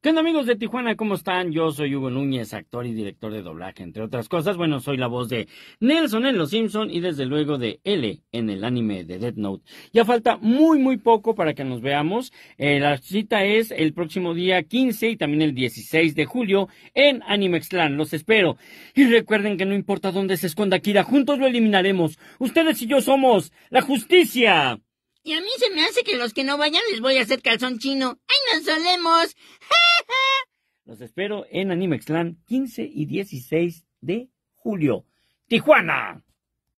¿Qué onda amigos de Tijuana? ¿Cómo están? Yo soy Hugo Núñez, actor y director de doblaje, entre otras cosas. Bueno, soy la voz de Nelson en Los Simpson y desde luego de L en el anime de Dead Note. Ya falta muy, muy poco para que nos veamos. Eh, la cita es el próximo día 15 y también el 16 de julio en Animexlan. Los espero. Y recuerden que no importa dónde se esconda Kira, juntos lo eliminaremos. Ustedes y yo somos la justicia. Y a mí se me hace que los que no vayan les voy a hacer calzón chino nos ja! Los espero en Animexlan 15 y 16 de julio. Tijuana.